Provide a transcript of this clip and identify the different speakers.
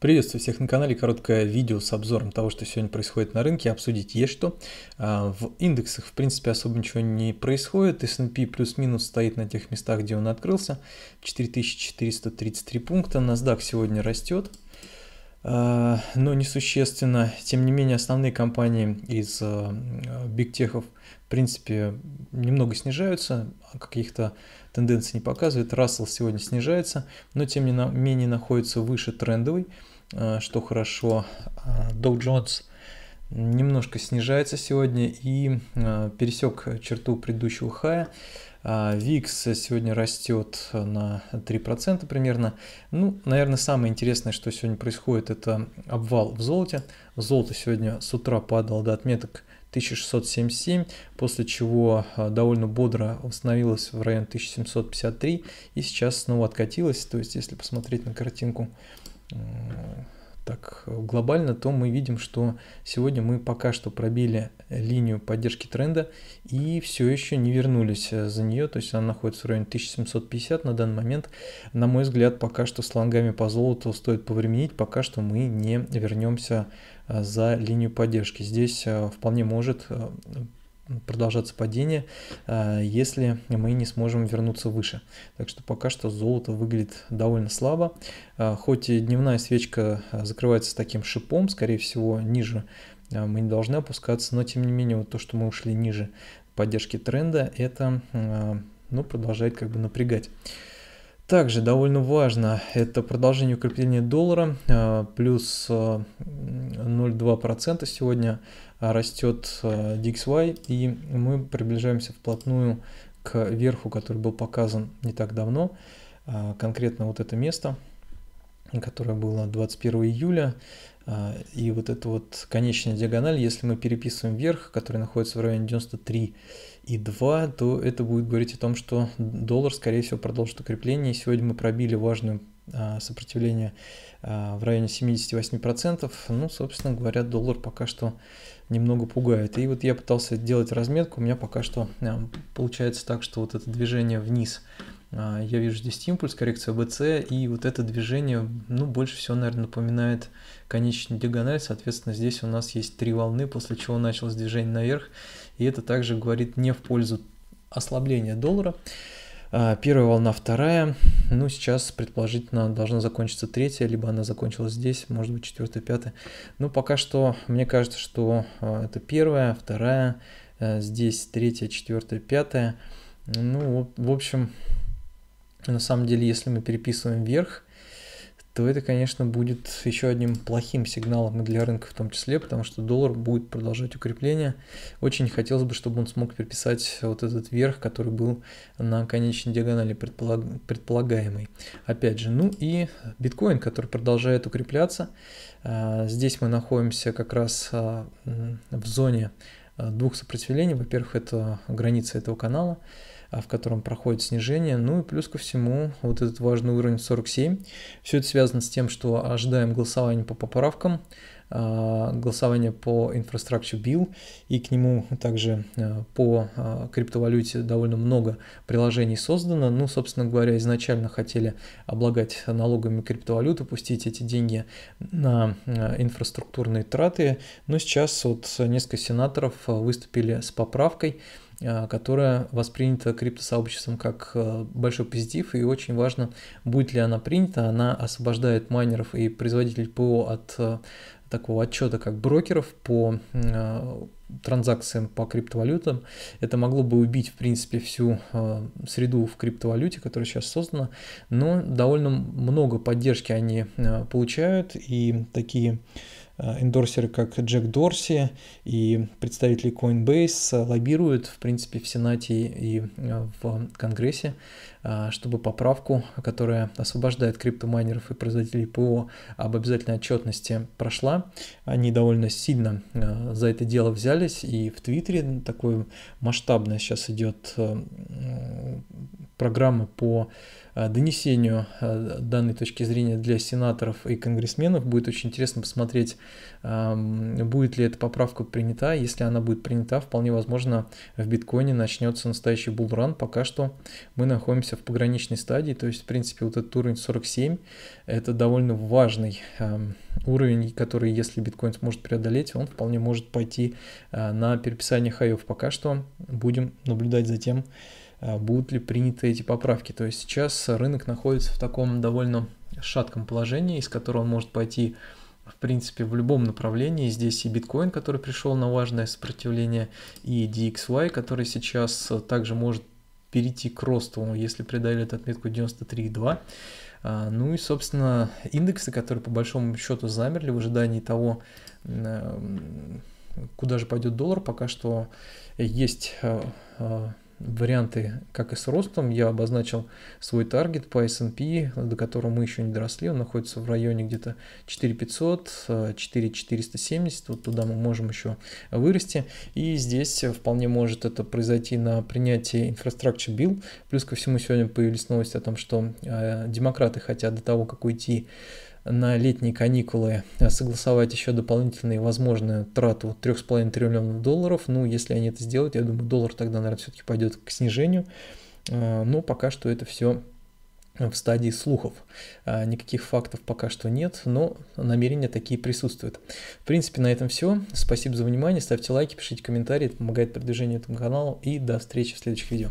Speaker 1: Приветствую всех на канале. Короткое видео с обзором того, что сегодня происходит на рынке. Обсудить есть что. А, в индексах, в принципе, особо ничего не происходит. S&P плюс-минус стоит на тех местах, где он открылся. 4433 пункта. NASDAQ сегодня растет. Э, но несущественно. Тем не менее, основные компании из бигтехов, э, в принципе, немного снижаются, каких-то тенденций не показывает. Рассел сегодня снижается, но тем не менее находится выше трендовой, э, что хорошо. Dow Jones – немножко снижается сегодня и а, пересек черту предыдущего хая. VIX сегодня растет на 3% примерно. Ну, наверное, самое интересное, что сегодня происходит, это обвал в золоте. Золото сегодня с утра падало до отметок 1677, после чего а, довольно бодро восстановилось в район 1753 и сейчас снова откатилось. То есть, если посмотреть на картинку так глобально, то мы видим, что сегодня мы пока что пробили линию поддержки тренда и все еще не вернулись э, за нее, то есть она находится в районе 1750 на данный момент. На мой взгляд, пока что с лонгами по золоту стоит повременить, пока что мы не вернемся э, за линию поддержки. Здесь э, вполне может продолжаться падение, э, если мы не сможем вернуться выше. Так что пока что золото выглядит довольно слабо. Э, хоть и дневная свечка э, закрывается таким шипом, скорее всего, ниже мы не должны опускаться, но тем не менее вот то, что мы ушли ниже поддержки тренда, это ну, продолжает как бы напрягать. Также довольно важно, это продолжение укрепления доллара, э, плюс 0,2% э, сегодня э, растет DXY, и мы приближаемся вплотную к верху, который был показан не так давно, конкретно вот это место – которое было 21 июля. А, и вот эта вот конечная диагональ, если мы переписываем вверх, который находится в районе 93 и 2, то это будет говорить о том, что доллар, скорее всего, продолжит укрепление. сегодня мы пробили важную а, сопротивление а, в районе 78%. Ну, собственно говоря, доллар пока что немного пугает. И вот я пытался делать разметку, у меня пока что получается так, что вот это движение вниз а, я вижу здесь импульс, коррекция BC, и вот это движение, ну, больше всего, наверное, напоминает конечную диагональ, соответственно, здесь у нас есть три волны, после чего началось движение наверх, и это также говорит не в пользу ослабления доллара. А, первая волна, вторая, ну, сейчас, предположительно, должна закончиться третья, либо она закончилась здесь, может быть, четвертая, пятая. Но ну, пока что, мне кажется, что а, это первая, вторая, э, здесь третья, четвертая, пятая. Ну, в общем, на самом деле, если мы переписываем вверх, то это, конечно, будет еще одним плохим сигналом и для рынка в том числе, потому что доллар будет продолжать укрепление. Очень хотелось бы, чтобы он смог переписать вот этот верх, который был на конечной диагонали предполаг... предполагаемый. Опять же, ну и биткоин, который продолжает укрепляться. А, здесь мы находимся как раз а, в зоне а, двух сопротивлений. Во-первых, это граница этого канала. А, в котором проходит снижение. Ну и плюс ко всему вот этот важный уровень 47. Все это связано с тем, что ожидаем голосование по поправкам, а, голосование по инфраструктуре Bill, и к нему также а, по криптовалюте довольно много приложений создано. Ну, собственно говоря, изначально хотели облагать налогами криптовалюту, пустить эти деньги на инфраструктурные траты, но сейчас вот несколько сенаторов выступили с поправкой, а, которая воспринята криптосообществом как э, большой позитив, и очень важно, будет ли она принята, она освобождает майнеров и производителей ПО от э, такого отчета, как брокеров по э, транзакциям по криптовалютам. Это могло бы убить, в принципе, всю э, среду в криптовалюте, которая сейчас создана, но довольно много поддержки они э, получают, и такие Э, эндорсеры, как Джек Дорси и представители Coinbase лоббируют, в принципе, в Сенате и э, в Конгрессе, э, чтобы поправку, которая освобождает криптомайнеров и производителей ПО об обязательной отчетности, прошла. Они довольно сильно за это дело взялись, и в Твиттере такое масштабное сейчас идет программы по э, донесению э, данной точки зрения для сенаторов и конгрессменов. Будет очень интересно посмотреть, эм, будет ли эта поправка принята. Если она будет принята, вполне возможно, в биткоине начнется настоящий булран. Пока что мы находимся в пограничной стадии, то есть, в принципе, вот этот уровень 47 – это довольно важный эм, уровень, который, если биткоин сможет преодолеть, он вполне может пойти э, на переписание хаев. Пока что будем наблюдать за тем, а, будут ли приняты эти поправки. То есть сейчас рынок находится в таком довольно шатком положении, из которого он может пойти в принципе, в любом направлении. Здесь и биткоин, который пришел на важное сопротивление, и DXY, который сейчас а, также может перейти к росту, если придавит отметку 93,2. А, ну и, собственно, индексы, которые по большому счету замерли в ожидании того, куда же пойдет доллар, пока что есть варианты, как и с ростом. Я обозначил свой таргет по S&P, до которого мы еще не доросли. Он находится в районе где-то 4500, 4470. Вот туда мы можем еще вырасти. И здесь вполне может это произойти на принятии Infrastructure Bill. Плюс ко всему сегодня появились новости о том, что э, демократы хотят до того, как уйти на летние каникулы э, согласовать еще дополнительные возможные трату 3,5 триллионов долларов. Ну, если они это сделают, я думаю, доллар тогда, наверное, все-таки пойдет к снижению. Э, но пока что это все в стадии слухов. Э, никаких фактов пока что нет, но намерения такие присутствуют. В принципе, на этом все. Спасибо за внимание. Ставьте лайки, пишите комментарии. Это помогает продвижению этого канала И до встречи в следующих видео.